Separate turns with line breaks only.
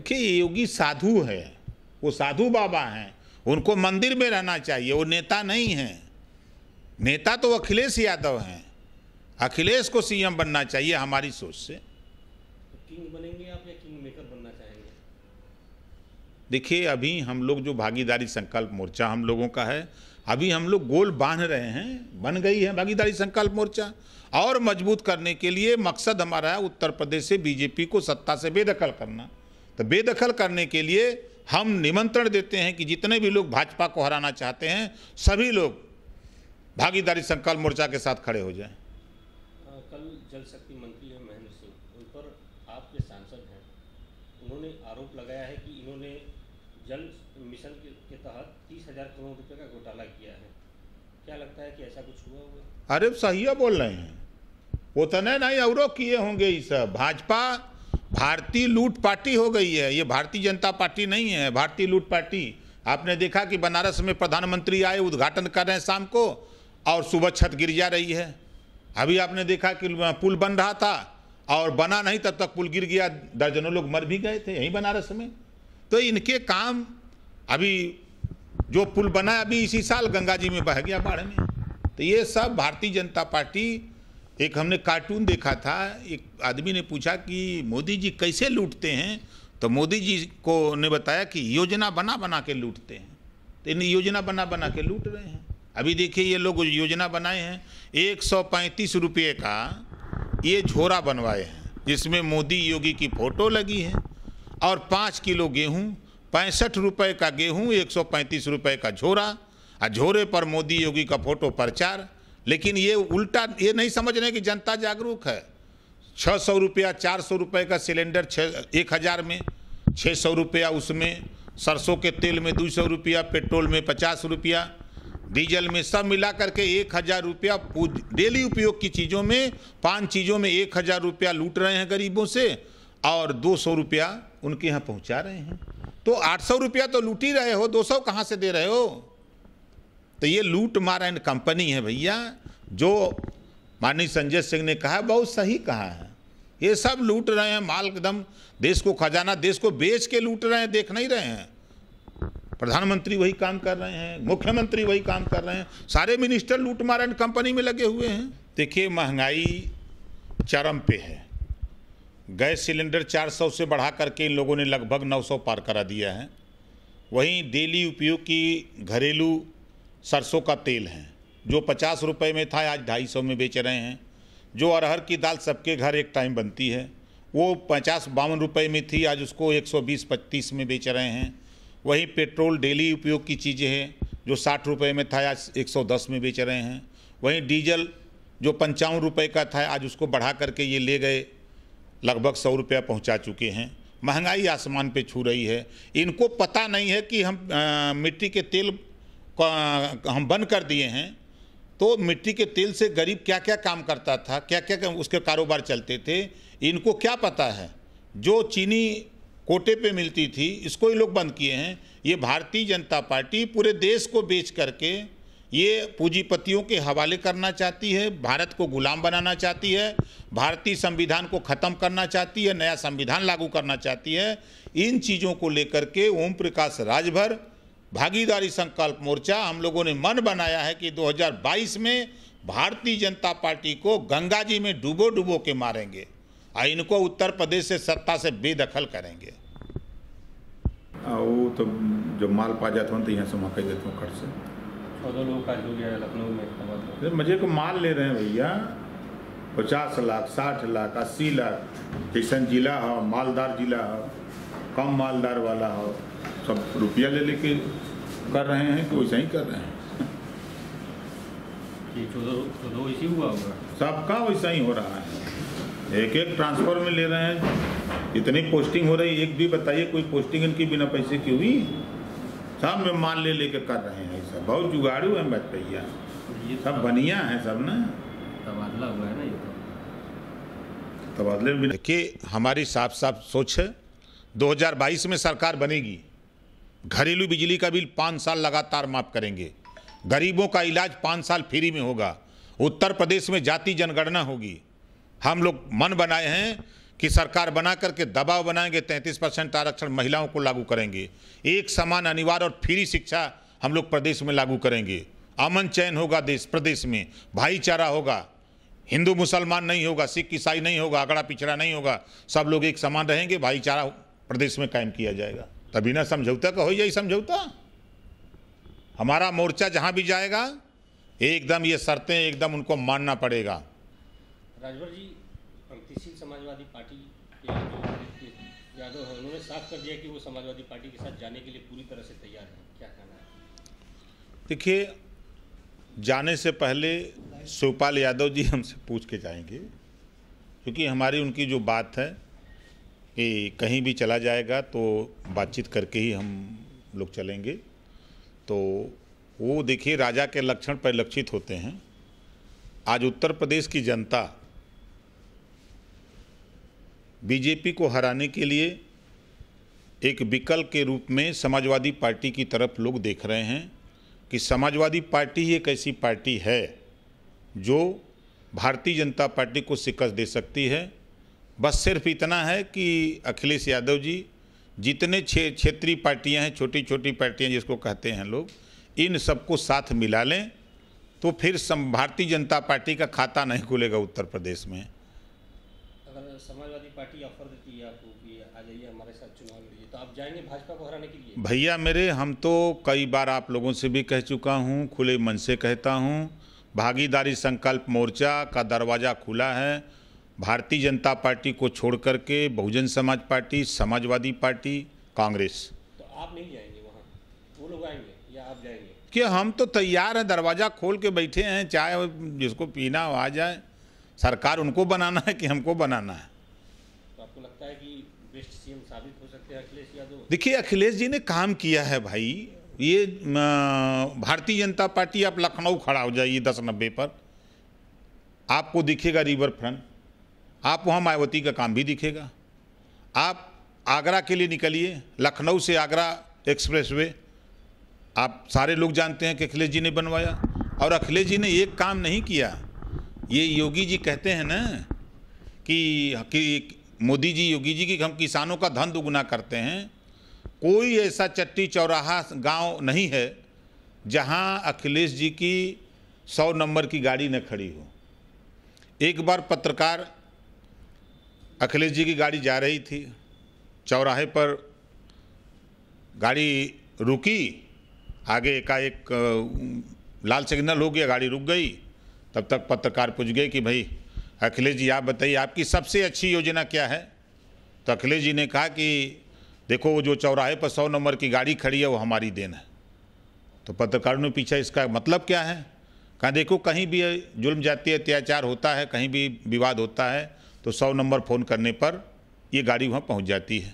देखिए योगी साधु है वो साधु बाबा हैं उनको मंदिर में रहना चाहिए वो नेता नहीं हैं नेता तो अखिलेश यादव हैं अखिलेश को सीएम बनना चाहिए हमारी सोच से
किंग बनेंगे आप या किंग मेकर बनना चाहेंगे
देखिए अभी हम लोग जो भागीदारी संकल्प मोर्चा हम लोगों का है अभी हम लोग गोल बांध रहे हैं बन गई है भागीदारी संकल्प मोर्चा और मजबूत करने के लिए मकसद हमारा है उत्तर प्रदेश से बीजेपी को सत्ता से बेदखल करना तो बेदखल करने के लिए हम निमंत्रण देते हैं कि जितने भी लोग भाजपा को हराना चाहते हैं सभी लोग भागीदारी संकल्प मोर्चा के साथ खड़े हो जाए
कल जल शक्ति मंत्री है महेंद्र सिंह उन पर आपके सांसद हैं उन्होंने आरोप लगाया है कि इन्होंने जल मिशन के, के तहत तीस हजार करोड़ रुपए का घोटाला किया है क्या लगता है कि ऐसा कुछ हुआ हुआ
अरे सही बोल रहे हैं वो तो नहीं नहीं और किए होंगे ये सब भाजपा भारतीय लूट पार्टी हो गई है ये भारतीय जनता पार्टी नहीं है भारतीय लूट पार्टी आपने देखा कि बनारस में प्रधानमंत्री आए उद्घाटन कर रहे हैं शाम को और सुबह छत गिर जा रही है अभी आपने देखा कि पुल बन रहा था और बना नहीं तब तक पुल गिर गया दर्जनों लोग मर भी गए थे यहीं बनारस में तो इनके काम अभी जो पुल बना अभी इसी साल गंगा जी में बह गया बाढ़ में तो ये सब भारतीय जनता पार्टी एक हमने कार्टून देखा था एक आदमी ने पूछा कि मोदी जी कैसे लूटते हैं तो मोदी जी को ने बताया कि योजना बना बना के लूटते हैं तो इन योजना बना बना के लूट रहे हैं अभी देखिए ये लोग योजना बनाए हैं एक सौ पैंतीस रुपये का ये झोरा बनवाए हैं जिसमें मोदी योगी की फ़ोटो लगी है और पाँच किलो गेहूँ पैंसठ रुपये का गेहूँ एक सौ पैंतीस रुपये का झोरा और झोरे पर मोदी योगी का फ़ोटो प्रचार लेकिन ये उल्टा ये नहीं समझ रहे कि जनता जागरूक है छः सौ रुपया चार सौ रुपये का सिलेंडर छः एक हज़ार में छः सौ रुपया उसमें सरसों के तेल में दो सौ रुपया पेट्रोल में पचास रुपया डीजल में सब मिला करके एक हज़ार रुपया डेली उपयोग की चीज़ों में पांच चीज़ों में एक हज़ार रुपया लूट रहे हैं गरीबों से और दो सौ रुपया उनके यहाँ पहुँचा रहे हैं तो आठ सौ रुपया तो लूट ही रहे हो दो सौ कहाँ से दे रहे हो तो ये लूट मार एंड कंपनी है भैया जो माननीय संजय सिंह ने कहा बहुत सही कहा है ये सब लूट रहे हैं माल एकदम देश को खजाना देश को बेच के लूट रहे हैं देख नहीं रहे हैं प्रधानमंत्री वही काम कर रहे हैं मुख्यमंत्री वही काम कर रहे हैं सारे मिनिस्टर लूट एंड कंपनी में लगे हुए हैं देखिए महंगाई चरम पे है गैस सिलेंडर 400 से बढ़ा करके इन लोगों ने लगभग 900 पार करा दिया है वहीं डेली उपयोग की घरेलू सरसों का तेल है जो पचास रुपये में था आज ढाई सौ में बेच रहे हैं जो अरहर की दाल सबके घर एक टाइम बनती है वो पचास बावन रुपये में थी आज उसको एक सौ बीस पच्चीस में बेच रहे हैं वहीं पेट्रोल डेली उपयोग की चीज़ें हैं जो साठ रुपये में था आज एक सौ दस में बेच रहे हैं वहीं डीजल जो पंचावन रुपये का था आज उसको बढ़ा करके ये ले गए लगभग सौ रुपया पहुँचा चुके हैं महंगाई आसमान पे छू रही है इनको पता नहीं है कि हम आ, मिट्टी के तेल हम बंद कर दिए हैं तो मिट्टी के तेल से गरीब क्या क्या काम करता था क्या क्या, उसके कारोबार चलते थे इनको क्या पता है जो चीनी कोटे पे मिलती थी इसको ही लोग बंद किए हैं ये भारतीय जनता पार्टी पूरे देश को बेच करके ये पूंजीपतियों के हवाले करना चाहती है भारत को गुलाम बनाना चाहती है भारतीय संविधान को ख़त्म करना चाहती है नया संविधान लागू करना चाहती है इन चीज़ों को लेकर के ओम प्रकाश राजभर भागीदारी संकल्प मोर्चा हम लोगों ने मन बनाया है कि 2022 में भारतीय जनता पार्टी को गंगा जी में डूबो डूबो के मारेंगे और इनको उत्तर प्रदेश से सत्ता से बेदखल करेंगे हाँ, वो तो जो माल पा जाता हूँ तो यहाँ से मकई देते देता हूँ खर्च
से गया लखनऊ में
मजे मुझे को माल ले रहे हैं भैया पचास लाख साठ लाख अस्सी लाख जैसा जिला हो मालदार जिला हो कम मालदार वाला हो सब रुपया ले लेके कर रहे हैं कि वैसा ही कर रहे हैं तो तो सबका वैसा ही हो रहा है एक एक ट्रांसफर में ले रहे हैं इतनी पोस्टिंग हो रही एक भी बताइए कोई पोस्टिंग इनकी बिना पैसे की हुई सब में मान ले लेके कर रहे हैं ऐसा बहुत जुगाड़ू है भैया तो सब बनिया है सब ना तबादला हुआ है ना ये तबादले में देखिए हमारी साफ साफ सोच है 2022 में सरकार बनेगी घरेलू बिजली का बिल पाँच साल लगातार माफ करेंगे गरीबों का इलाज पाँच साल फ्री में होगा उत्तर प्रदेश में जाति जनगणना होगी हम लोग मन बनाए हैं कि सरकार बना करके दबाव बनाएंगे 33 परसेंट आरक्षण महिलाओं को लागू करेंगे एक समान अनिवार्य और फ्री शिक्षा हम लोग प्रदेश में लागू करेंगे अमन चैन होगा देश प्रदेश में भाईचारा होगा हिंदू मुसलमान नहीं होगा सिख ईसाई नहीं होगा आगड़ा पिछड़ा नहीं होगा सब लोग एक समान रहेंगे भाईचारा प्रदेश में कायम किया जाएगा तभी ना समझौता का हो यही समझौता हमारा मोर्चा जहाँ भी जाएगा एकदम ये शर्तें एकदम उनको मानना पड़ेगा
राजभर जी प्रगतिशील समाजवादी पार्टी के यादव है उन्होंने साफ कर दिया कि वो समाजवादी पार्टी के साथ जाने के लिए पूरी तरह से तैयार है क्या कहना है
देखिए जाने से पहले शिवपाल यादव जी हमसे पूछ के जाएंगे क्योंकि हमारी उनकी जो बात है कि कहीं भी चला जाएगा तो बातचीत करके ही हम लोग चलेंगे तो वो देखिए राजा के लक्षण परिलक्षित होते हैं आज उत्तर प्रदेश की जनता बीजेपी को हराने के लिए एक विकल्प के रूप में समाजवादी पार्टी की तरफ लोग देख रहे हैं कि समाजवादी पार्टी ही एक ऐसी पार्टी है जो भारतीय जनता पार्टी को शिकस्त दे सकती है बस सिर्फ इतना है कि अखिलेश यादव जी जितने क्षेत्रीय पार्टियां हैं छोटी छोटी पार्टियां जिसको कहते हैं लोग इन सबको साथ मिला लें तो फिर भारतीय जनता पार्टी का खाता नहीं खुलेगा उत्तर प्रदेश में
अगर समाजवादी पार्टी ऑफर देती है आपको कि आ जाइए हमारे साथ चुनाव लड़िए तो आप जाएंगे भाजपा को
हराने के लिए भैया मेरे हम तो कई बार आप लोगों से भी कह चुका हूँ खुले मन से कहता हूँ भागीदारी संकल्प मोर्चा का दरवाज़ा खुला है भारतीय जनता पार्टी को छोड़ करके बहुजन समाज पार्टी समाजवादी पार्टी कांग्रेस
तो आप नहीं जाएंगे वहाँ वो लोग आएंगे या आप जाएंगे
क्या हम तो तैयार हैं दरवाज़ा खोल के बैठे हैं चाय जिसको पीना आ जाए सरकार उनको बनाना है कि हमको बनाना है
तो आपको लगता है कि अखिलेश
यादव देखिए अखिलेश जी ने काम किया है भाई ये भारतीय जनता पार्टी आप लखनऊ खड़ा हो जाइए दस नब्बे पर आपको दिखेगा रिवर फ्रंट आप वहाँ मायावती का काम भी दिखेगा आप आगरा के लिए निकलिए लखनऊ से आगरा एक्सप्रेसवे आप सारे लोग जानते हैं कि अखिलेश जी ने बनवाया और अखिलेश जी ने एक काम नहीं किया ये योगी जी कहते हैं ना कि, कि मोदी जी योगी जी की हम किसानों का धन दुगुना करते हैं कोई ऐसा चट्टी चौराहा गांव नहीं है जहां अखिलेश जी की सौ नंबर की गाड़ी न खड़ी हो एक बार पत्रकार अखिलेश जी की गाड़ी जा रही थी चौराहे पर गाड़ी रुकी आगे एकाएक लाल सिग्नल हो गया गाड़ी रुक गई तब तक पत्रकार पूछ गए कि भाई अखिलेश जी आप बताइए आपकी सबसे अच्छी योजना क्या है तो अखिलेश जी ने कहा कि देखो वो जो चौराहे पर सौ नंबर की गाड़ी खड़ी है वो हमारी देन है तो पत्रकारों ने पीछा इसका मतलब क्या है कहा देखो कहीं भी जुल्म जाती है अत्याचार होता है कहीं भी विवाद होता है तो सौ नंबर फ़ोन करने पर ये गाड़ी वहाँ पहुँच जाती है